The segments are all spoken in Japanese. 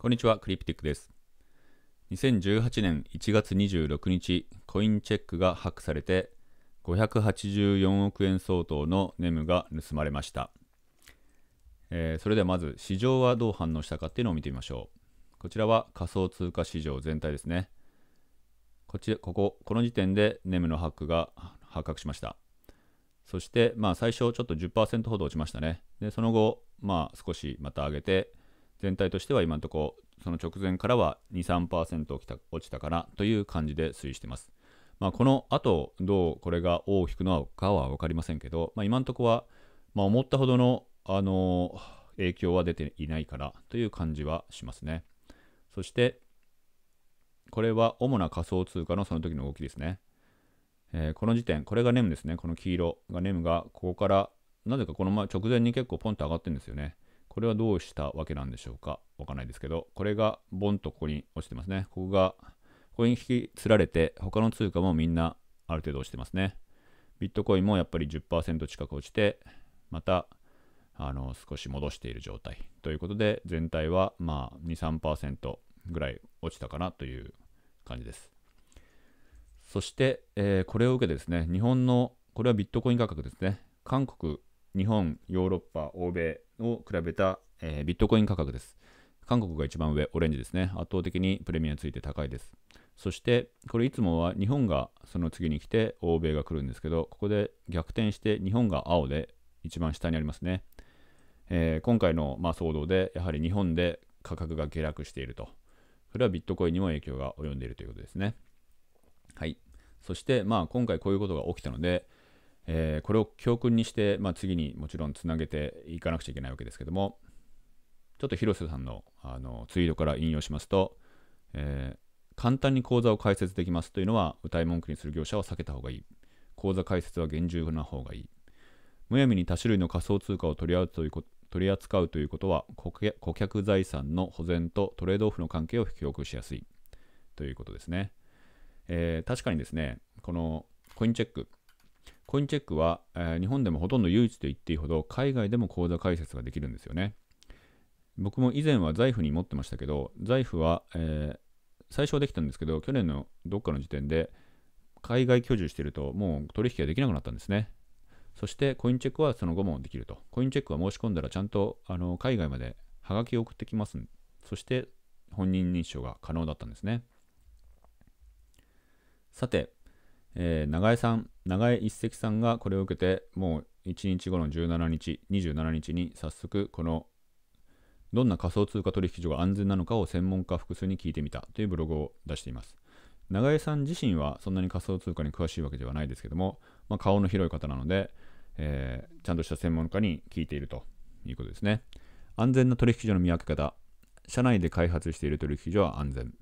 こんにちは、クリプティックです。2018年1月26日、コインチェックがハックされて、584億円相当のネムが盗まれました。えー、それではまず、市場はどう反応したかっていうのを見てみましょう。こちらは仮想通貨市場全体ですね。こっちここ、この時点でネムのハックが発覚しました。そして、まあ、最初ちょっと10%ほど落ちましたね。で、その後、まあ、少しまた上げて、全体としては今のところ、その直前からは2、3%落ちた落ちたかなという感じで推移しています。まあ、この後、どうこれが大きくのかは分かりませんけど、まあ、今のところは、まあ、思ったほどの、あのー、影響は出ていないからという感じはしますね。そして、これは主な仮想通貨のその時の動きですね。えー、この時点、これがネムですね。この黄色がネムが、ここから、なぜかこの前直前に結構ポンと上がってるんですよね。これはどうしたわけなんでしょうかわかんないですけど、これがボンとここに落ちてますね。ここが、ここに引きつられて、他の通貨もみんなある程度落ちてますね。ビットコインもやっぱり10%近く落ちて、また、あの、少し戻している状態。ということで、全体は、まあ2、3%ぐらい落ちたかなという感じです。そして、えー、これを受けてですね、日本の、これはビットコイン価格ですね、韓国、日本、ヨーロッパ、欧米、を比べた、えー、ビットコイン価格です。韓国が一番上、オレンジですね。圧倒的にプレミアについて高いです。そして、これいつもは日本がその次に来て、欧米が来るんですけど、ここで逆転して日本が青で一番下にありますね。えー、今回のまあ騒動で、やはり日本で価格が下落していると。それはビットコインにも影響が及んでいるということですね。はい。そして、まあ、今回こういうことが起きたので、えー、これを教訓にして、まあ、次にもちろんつなげていかなくちゃいけないわけですけどもちょっと広瀬さんのあのツイートから引用しますと、えー、簡単に口座を開設できますというのは歌い文句にする業者は避けた方がいい口座開設は厳重な方がいいむやみに多種類の仮想通貨を取り合うというこ取り扱うということは顧客財産の保全とトレードオフの関係を引き起こしやすいということですね。えー、確かにですね、このコインチェック、コインチェックは、えー、日本でもほとんど唯一と言っていいほど海外でも口座開設ができるんですよね。僕も以前は財布に持ってましたけど、財布は、えー、最初はできたんですけど、去年のどっかの時点で海外居住してるともう取引ができなくなったんですね。そしてコインチェックはその後もできると。コインチェックは申し込んだらちゃんとあの海外までハガキを送ってきます。そして本人認証が可能だったんですね。さて、えー、長江さん、長江一石さんがこれを受けて、もう1日後の17日、27日に早速、このどんな仮想通貨取引所が安全なのかを専門家複数に聞いてみたというブログを出しています。長江さん自身はそんなに仮想通貨に詳しいわけではないですけども、まあ、顔の広い方なので、えー、ちゃんとした専門家に聞いているということですね。安全な取引所の見分け方。社内で開発している取引所は安全。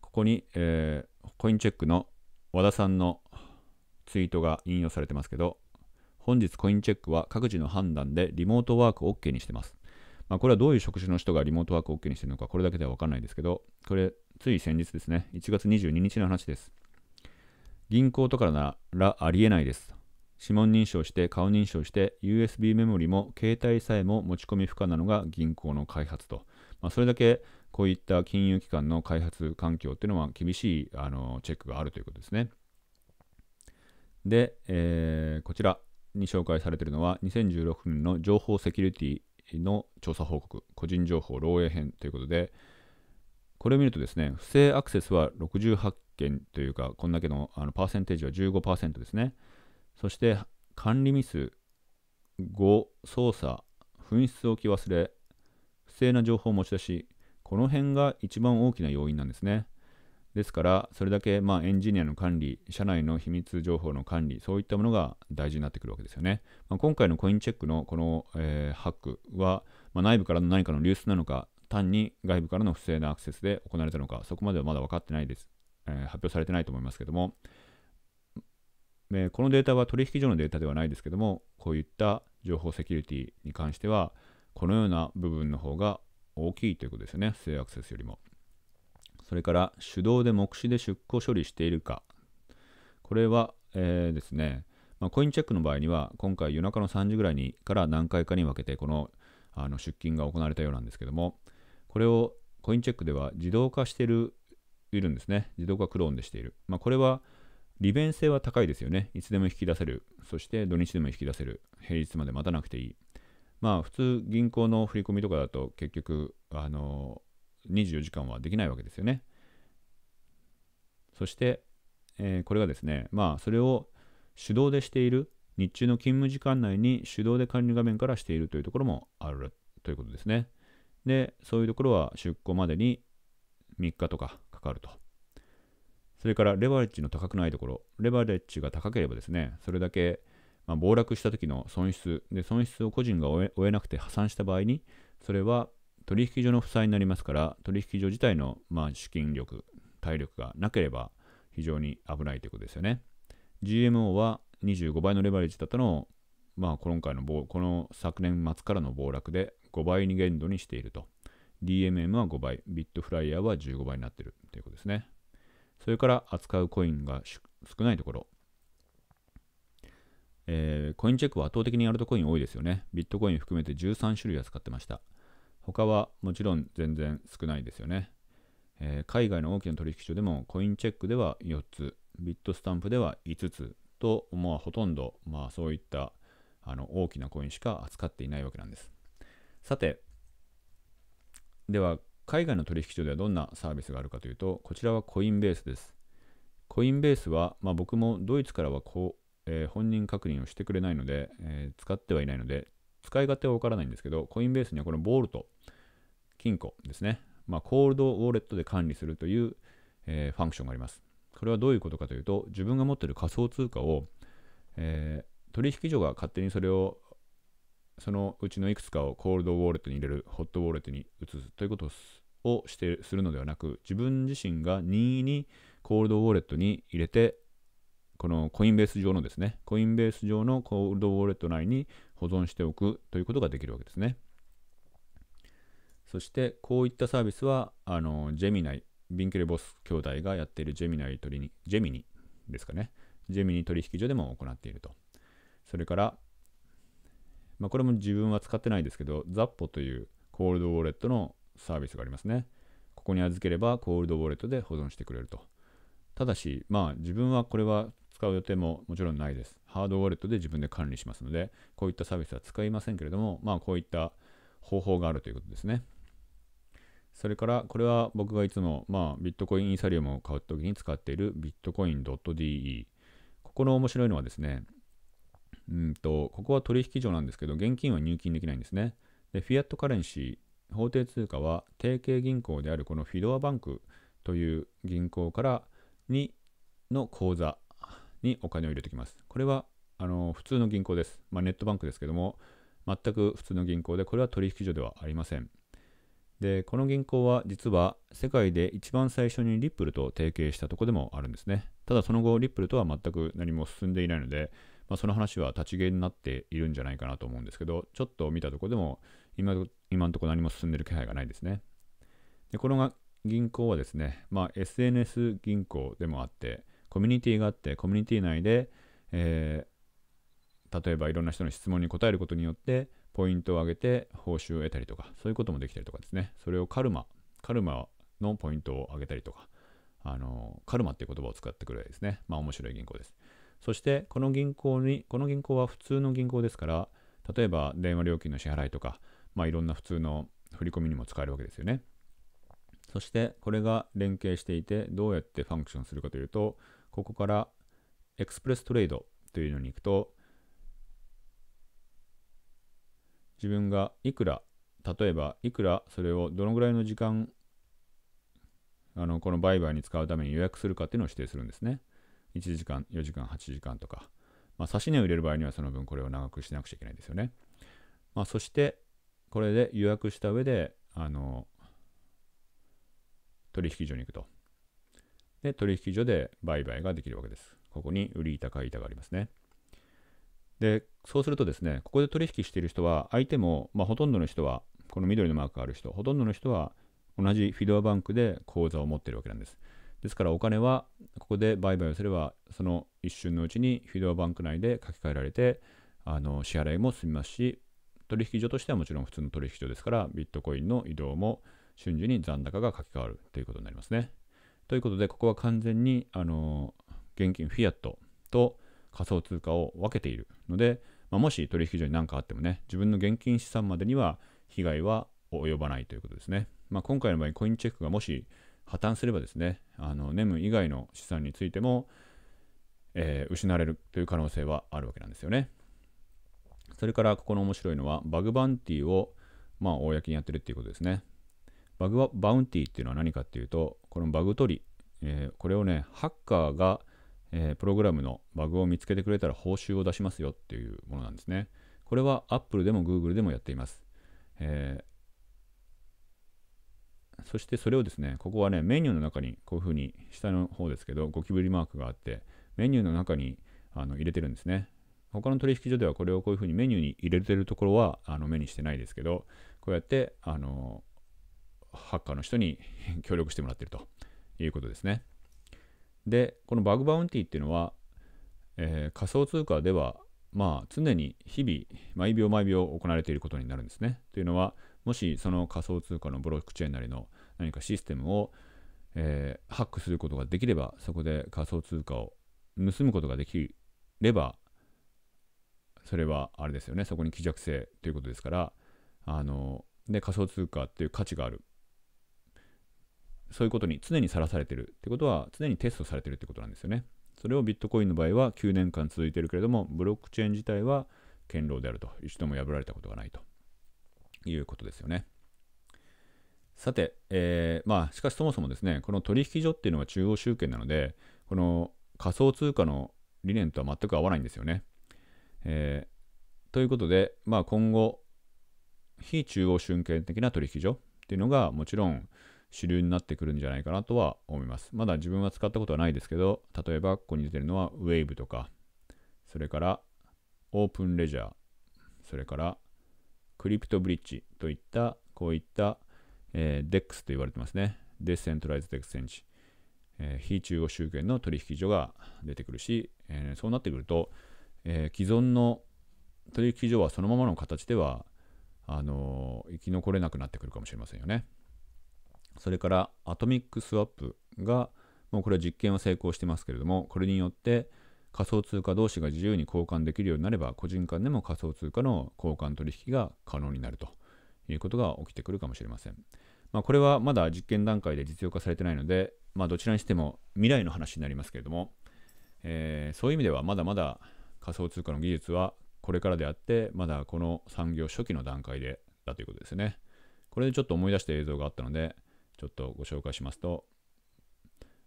ここに、えー、コインチェックの和田さんのツイートが引用されてますけど、本日コインチェックは各自の判断でリモートワーク OK にしてます。まあ、これはどういう職種の人がリモートワーク OK にしてるのか、これだけでは分かんないですけど、これ、つい先日ですね、1月22日の話です。銀行とかならありえないです。指紋認証して、顔認証して、USB メモリも携帯さえも持ち込み不可なのが銀行の開発と。まあ、それだけこういった金融機関の開発環境っていうのは厳しいあのチェックがあるということですね。で、えー、こちらに紹介されているのは2016年の情報セキュリティの調査報告、個人情報漏洩編ということで、これを見るとですね、不正アクセスは68件というか、こんだけのあのパーセンテージは15%ですね。そして、管理ミス、5、操作、紛失を置き忘れ、不正な情報を持ち出し、この辺が一番大きな要因なんですね。ですから、それだけまエンジニアの管理、社内の秘密情報の管理、そういったものが大事になってくるわけですよね。まあ、今回のコインチェックのこの、えー、ハックは、まあ、内部からの何かの流出なのか、単に外部からの不正なアクセスで行われたのか、そこまではまだ分かってないです。えー、発表されてないと思いますけども、えー、このデータは取引所のデータではないですけども、こういった情報セキュリティに関しては、このような部分の方が大きいということですね。性アクセスよりも。それから、手動で目視で出庫処理しているか。これは、えー、ですね、まあ、コインチェックの場合には、今回夜中の3時ぐらいにから何回かに分けて、このあの出金が行われたようなんですけども、これをコインチェックでは自動化してるいるんですね。自動化クローンでしている。まあ、これは利便性は高いですよね。いつでも引き出せる。そして土日でも引き出せる。平日まで待たなくていい。まあ普通銀行の振り込みとかだと結局あの24時間はできないわけですよね。そして、えー、これがですね、まあそれを手動でしている、日中の勤務時間内に手動で管理画面からしているというところもあるということですね。で、そういうところは出庫までに3日とかかかると。それからレバレッジの高くないところ、レバレッジが高ければですね、それだけまあ、暴落した時の損失で損失を個人が負えなくて破産した場合にそれは取引所の負債になりますから取引所自体のまあ資金力体力がなければ非常に危ないということですよね GMO は25倍のレバレッジだったのを、まあ、今回のこの昨年末からの暴落で5倍に限度にしていると DMM は5倍ビットフライヤーは15倍になっているということですねそれから扱うコインが少ないところえー、コインチェックは圧倒的にアルトコイン多いですよね。ビットコイン含めて13種類扱ってました。他はもちろん全然少ないですよね。えー、海外の大きな取引所でもコインチェックでは4つ、ビットスタンプでは5つと、まあ、ほとんど、まあ、そういったあの大きなコインしか扱っていないわけなんです。さて、では海外の取引所ではどんなサービスがあるかというと、こちらはコインベースです。コインベースは、まあ、僕もドイツからはこえー、本人確認をしてくれないので、えー、使ってはいないので、使い勝手はわからないんですけど、コインベースにはこのボールと金庫ですね、まあ、コールドウォレットで管理するという、えー、ファンクションがあります。これはどういうことかというと、自分が持っている仮想通貨を、えー、取引所が勝手にそれを、そのうちのいくつかをコールドウォレットに入れる、ホットウォレットに移すということをしてするのではなく、自分自身が任意にコールドウォレットに入れて、このコインベース上のですね、コインベース上のコールドウォレット内に保存しておくということができるわけですね。そして、こういったサービスは、あの、ジェミナイ、ビンケルボス兄弟がやっているジェミナイ取りに、ジェミニですかね、ジェミニ取引所でも行っていると。それから、まあ、これも自分は使ってないですけど、ザッポというコールドウォレットのサービスがありますね。ここに預ければコールドウォレットで保存してくれると。ただし、まあ自分はこれは使う予定ももちろんないです。ハードウォレットで自分で管理しますので、こういったサービスは使いませんけれども、まあこういった方法があるということですね。それから、これは僕がいつも、まあ、ビットコインイーサリアムを買うときに使っているビットコイン .de。ここの面白いのはですね、うんと、ここは取引所なんですけど、現金は入金できないんですね。で、フィアットカレンシー、法定通貨は、提携銀行であるこのフィドアバンクという銀行からにの口座にお金を入れてきます。これはあの普通の銀行です。まあ、ネットバンクですけども、全く普通の銀行で、これは取引所ではありません。で、この銀行は実は世界で一番最初にリップルと提携したとこでもあるんですね。ただその後、リップルとは全く何も進んでいないので、まあ、その話は立ち消えになっているんじゃないかなと思うんですけど、ちょっと見たとこでも今、今のところ何も進んでる気配がないですね。で、この銀行はですね、まあ、SNS 銀行でもあって、コミュニティがあってコミュニティ内で、えー、例えばいろんな人の質問に答えることによってポイントを上げて報酬を得たりとかそういうこともできたりとかですねそれをカルマカルマのポイントを上げたりとかあのカルマっていう言葉を使ってくるわけですねまあ面白い銀行ですそしてこの銀行にこの銀行は普通の銀行ですから例えば電話料金の支払いとかまあいろんな普通の振り込みにも使えるわけですよねそしてこれが連携していてどうやってファンクションするかというとここからエクスプレストレードというのに行くと、自分がいくら、例えばいくらそれをどのぐらいの時間、あのこの売買に使うために予約するかっていうのを指定するんですね。1時間、4時間、8時間とか。まあ、差し値を入れる場合にはその分これを長くしなくちゃいけないですよね。まあ、そして、これで予約した上で、あの、取引所に行くと。で、取引所で売買ができるわけです。ここに売り板、買い板がありますね。で、そうするとですね、ここで取引している人は、相手も、まあ、ほとんどの人は、この緑のマークがある人、ほとんどの人は、同じフィドアバンクで口座を持っているわけなんです。ですからお金はここで売買をすればその一瞬のうちにフィドアバンク内で書き換えられてあの支払いも済みますし取引所としてはもちろん普通の取引所ですからビットコインの移動も瞬時に残高が書き換わるということになりますね。ということで、ここは完全に、あの現金、フィアットと仮想通貨を分けているので、まあ、もし取引所に何かあってもね、自分の現金資産までには被害は及ばないということですね。まあ、今回の場合、コインチェックがもし破綻すればですね、あのネム以外の資産についても、えー、失われるという可能性はあるわけなんですよね。それから、ここの面白いのは、バグバンティを、まあ、公にやってるっていうことですね。バグバウンティっていうのは何かっていうと、このバグ取り、えー、これをね、ハッカーが、えー、プログラムのバグを見つけてくれたら報酬を出しますよっていうものなんですね。これは Apple でも Google でもやっています。えー、そしてそれをですね、ここはね、メニューの中にこういうふうに、下の方ですけど、ゴキブリマークがあって、メニューの中にあの入れてるんですね。他の取引所ではこれをこういうふうにメニューに入れてるところはあの目にしてないですけど、こうやって、あのーハッカーの人に協力してもらってるということですね。で、このバグバウンティっていうのは、えー、仮想通貨では、まあ、常に日々、毎秒毎秒行われていることになるんですね。というのは、もしその仮想通貨のブロックチェーンなりの何かシステムを、えー、ハックすることができれば、そこで仮想通貨を盗むことができれば、それはあれですよね、そこに希弱性ということですから、あの、で、仮想通貨っていう価値があるそういうことに常にさらされてるってことは、常にテストされてるってことなんですよね。それをビットコインの場合は9年間続いてるけれども、ブロックチェーン自体は堅牢であると、一度も破られたことがないということですよね。さて、えー、まあ、しかしそもそもですね、この取引所っていうのは中央集権なので、この仮想通貨の理念とは全く合わないんですよね。えー、ということで、まあ、今後、非中央集権的な取引所っていうのがもちろん主流になってくるんじゃないかなとは思います。まだ自分は使ったことはないですけど、例えばここに出てるのは Wave とか、それからオープンレジャー、それからクリプトブリッジといった、こういった、えー、DEX と言われてますね。デセントライズデクセンジ。えー、非中央集権の取引所が出てくるし、えー、そうなってくると、えー、既存の取引所はそのままの形ではあの生き残れなくなってくるかもしれませんよね。それからアトミックスワップが、もうこれは実験は成功してますけれども、これによって仮想通貨同士が自由に交換できるようになれば、個人間でも仮想通貨の交換取引が可能になるということが起きてくるかもしれません。まあ、これはまだ実験段階で実用化されてないので、まあ、どちらにしても未来の話になりますけれども、えー、そういう意味ではまだまだ仮想通貨の技術はこれからであって、まだこの産業初期の段階でだということですね。これでちょっと思い出した映像があったので、ちょっとご紹介しますと、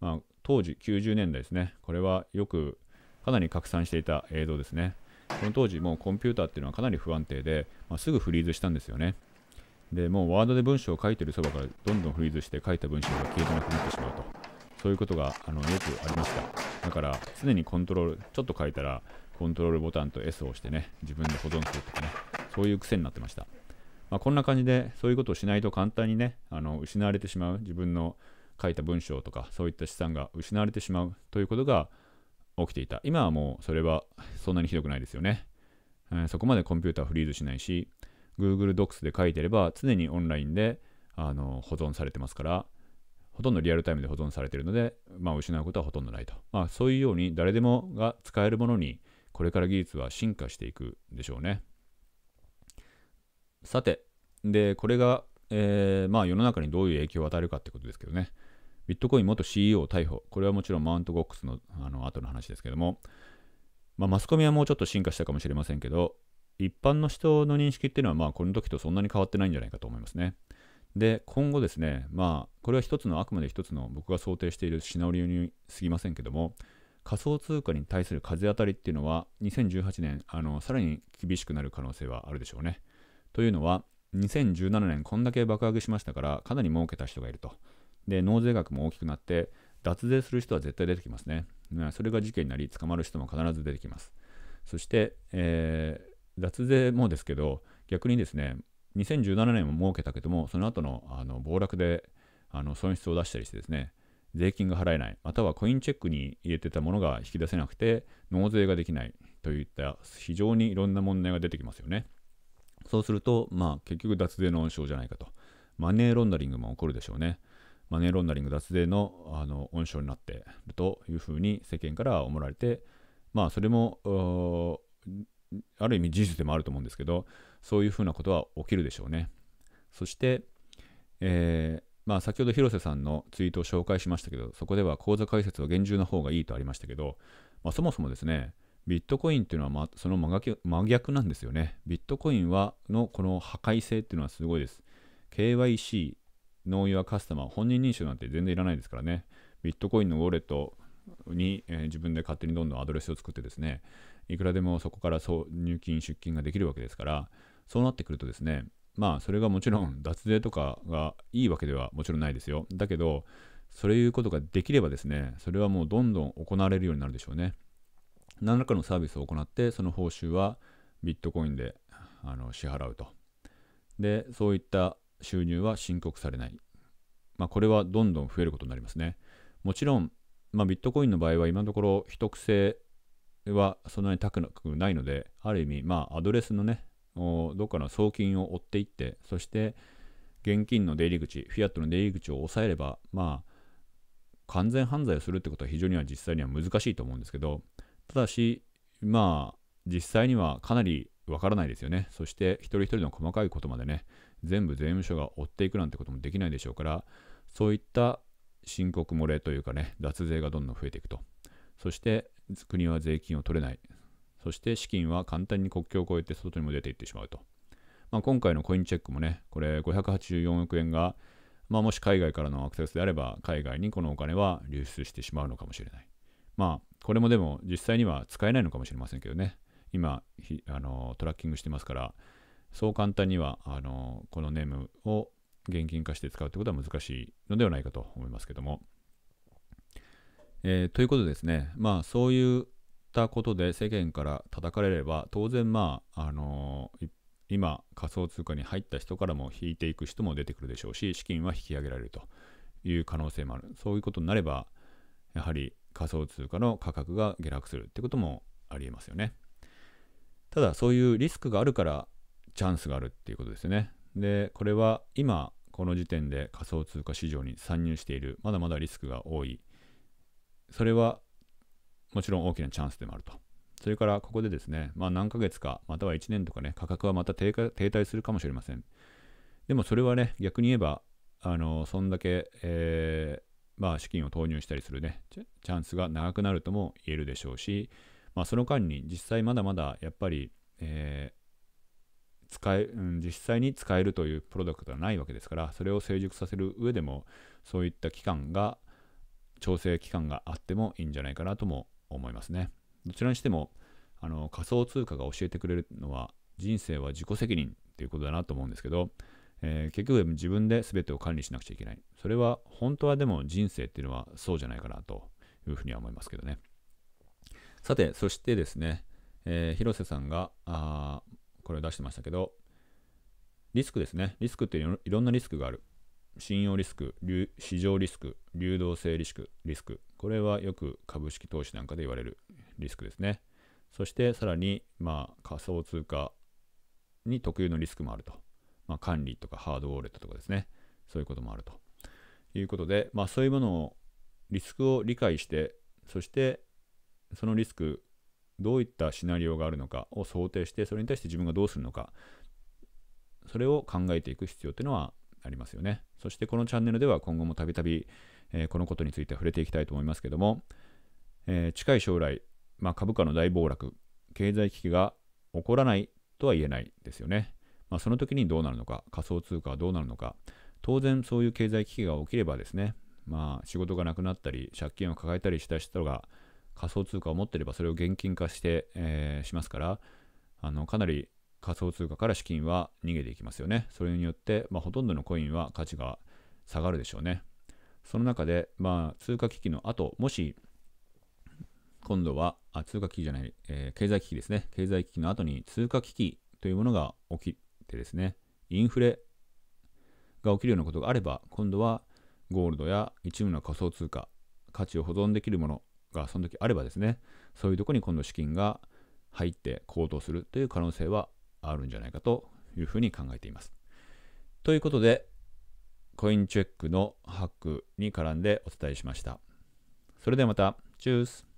まあ、当時90年代ですね、これはよくかなり拡散していた映像ですね。この当時、もうコンピューターっていうのはかなり不安定で、まあ、すぐフリーズしたんですよね。で、もうワードで文章を書いてるそばからどんどんフリーズして書いた文章が消えてなくなってしまうと。そういうことがあのよくありました。だから常にコントロール、ちょっと書いたらコントロールボタンと S を押してね、自分で保存するとかね、そういう癖になってました。まあ、こんな感じでそういうことをしないと簡単にねあの失われてしまう自分の書いた文章とかそういった資産が失われてしまうということが起きていた今はもうそれはそんなにひどくないですよね、えー、そこまでコンピューターフリーズしないし Google Docs で書いてれば常にオンラインであの保存されてますからほとんどリアルタイムで保存されているので、まあ、失うことはほとんどないと、まあ、そういうように誰でもが使えるものにこれから技術は進化していくでしょうね。さて、で、これが、えー、まあ世の中にどういう影響を与えるかってことですけどね。ビットコイン元 CEO 逮捕。これはもちろんマウントゴックスのあの後の話ですけども、まあ、マスコミはもうちょっと進化したかもしれませんけど、一般の人の認識っていうのは、まあ、この時とそんなに変わってないんじゃないかと思いますね。で、今後ですね、まあ、これは一つの、あくまで一つの僕が想定しているシナリオにすぎませんけども、仮想通貨に対する風当たりっていうのは、2018年、あのさらに厳しくなる可能性はあるでしょうね。というのは、2017年こんだけ爆上げしましたから、かなり儲けた人がいると。で、納税額も大きくなって、脱税する人は絶対出てきますね。それが事件になり、捕まる人も必ず出てきます。そして、えー、脱税もですけど、逆にですね、2017年も儲けたけども、その後のあの暴落であの損失を出したりしてですね、税金が払えない、またはコインチェックに入れてたものが引き出せなくて、納税ができないといった非常にいろんな問題が出てきますよね。そうすると、まあ、結局脱税の温床じゃないかと。マネーロンダリングも起こるでしょうね。マネーロンダリング脱税のあの温床になっているというふうに世間から思われて、まあ、それも、ある意味事実でもあると思うんですけど、そういうふうなことは起きるでしょうね。そして、えー、まあ、先ほど広瀬さんのツイートを紹介しましたけど、そこでは口座開設は厳重な方がいいとありましたけど、まあ、そもそもですね、ビットコインっていうのは、ま、その真逆なんですよね。ビットコインはのこの破壊性っていうのはすごいです。KYC、ノーユアカスタマー、本人認証なんて全然いらないですからね。ビットコインのウォレットに、えー、自分で勝手にどんどんアドレスを作ってですね、いくらでもそこから入金、出金ができるわけですから、そうなってくるとですね、まあそれがもちろん脱税とかがいいわけではもちろんないですよ。だけど、そういうことができればですね、それはもうどんどん行われるようになるでしょうね。何らかのサービスを行ってその報酬はビットコインであの支払うとでそういった収入は申告されない、まあ、これはどんどん増えることになりますねもちろん、まあ、ビットコインの場合は今のところ秘匿性はそんなに高くないのである意味まあアドレスのねどっかの送金を追っていってそして現金の出入り口フィアットの出入り口を抑えればまあ完全犯罪をするってことは非常には実際には難しいと思うんですけどただし、まあ、実際にはかなりわからないですよね。そして一人一人の細かいことまでね、全部税務署が追っていくなんてこともできないでしょうから、そういった申告漏れというかね、脱税がどんどん増えていくと。そして国は税金を取れない。そして資金は簡単に国境を越えて外にも出ていってしまうと。まあ、今回のコインチェックもね、これ584億円が、まあ、もし海外からのアクセスであれば、海外にこのお金は流出してしまうのかもしれない。まあ、これもでも実際には使えないのかもしれませんけどね。今、あのトラッキングしてますから、そう簡単にはあのこのネームを現金化して使うってことは難しいのではないかと思いますけども。えー、ということですね、まあそういったことで世間から叩かれれば、当然まあ、あのー、今仮想通貨に入った人からも引いていく人も出てくるでしょうし、資金は引き上げられるという可能性もある。そういうことになれば、やはり仮想通貨の価格が下落するってこともありえますよね。ただそういうリスクがあるからチャンスがあるっていうことですよね。で、これは今この時点で仮想通貨市場に参入している、まだまだリスクが多い。それはもちろん大きなチャンスでもあると。それからここでですね、まあ何ヶ月か、または1年とかね、価格はまた停滞するかもしれません。でもそれはね、逆に言えば、あの、そんだけ、えー、まあ、資金を投入したりするねチャンスが長くなるとも言えるでしょうし、まあ、その間に実際まだまだやっぱり、えー、使えうん、実際に使えるというプロダクトはないわけですからそれを成熟させる上でもそういった期間が調整期間があってもいいんじゃないかなとも思いますね。どちらにしてもあの仮想通貨が教えてくれるのは人生は自己責任っていうことだなと思うんですけど、えー、結局自分で全てを管理しなくちゃいけない。それは本当はでも人生っていうのはそうじゃないかなというふうには思いますけどね。さて、そしてですね、えー、広瀬さんがあこれを出してましたけど、リスクですね。リスクっていろんなリスクがある。信用リスク、市場リスク、流動性リスク、リスク。これはよく株式投資なんかで言われるリスクですね。そしてさらに、まあ、仮想通貨に特有のリスクもあると。まあ、管理とかハードウォレットとかですね、そういうこともあるということで、まあ、そういうものを、リスクを理解して、そしてそのリスク、どういったシナリオがあるのかを想定して、それに対して自分がどうするのか、それを考えていく必要っていうのはありますよね。そしてこのチャンネルでは今後もたびたびこのことについて触れていきたいと思いますけども、えー、近い将来、まあ、株価の大暴落、経済危機が起こらないとは言えないですよね。まあ、その時にどうなるのか、仮想通貨はどうなるのか、当然そういう経済危機が起きればですね、まあ、仕事がなくなったり、借金を抱えたりした人が仮想通貨を持ってればそれを現金化して、えー、しますから、あのかなり仮想通貨から資金は逃げていきますよね。それによって、まあ、ほとんどのコインは価値が下がるでしょうね。その中で、まあ、通貨危機の後、もし、今度は、あ、通貨危機じゃない、えー、経済危機ですね。経済危機の後に通貨危機というものが起きてですね、インフレが起きるようなことがあれば、今度はゴールドや一部の仮想通貨、価値を保存できるものがその時あればですね、そういうとこに今度資金が入って高騰するという可能性はあるんじゃないかというふうに考えています。ということで、コインチェックのハックに絡んでお伝えしました。それではまた、チュース